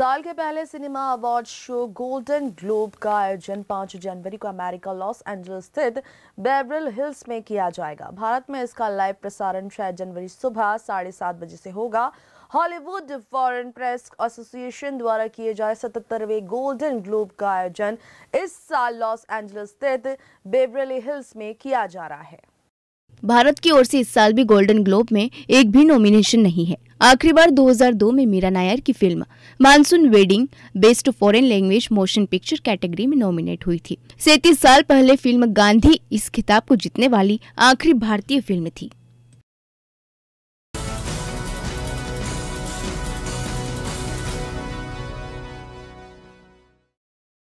साल के पहले cinema award show golden globe का आयोजन 5 जनवरी को अमेरिका लॉस एंजल्स स्थित बेब्रल हिल्स में किया जाएगा भारत में इसका लाइव प्रसारण 6 जनवरी सुबह साढ़े सात बजे से होगा हॉलीवुड फॉरेन प्रेस एसोसिएशन द्वारा किए जाए सतरवे गोल्डन ग्लोब का आयोजन इस साल लॉस एंजल्स स्थित बेबरली हिल्स में किया जा रहा है भारत की ओर से इस साल भी गोल्डन ग्लोब में एक भी नॉमिनेशन नहीं है आखिरी बार 2002 में मीरा नायर की film Monsoon Wedding best foreign language motion picture category में नॉमिनेट हुई थी सैतीस साल पहले फिल्म गांधी इस खिताब को जीतने वाली आखिरी भारतीय फिल्म थी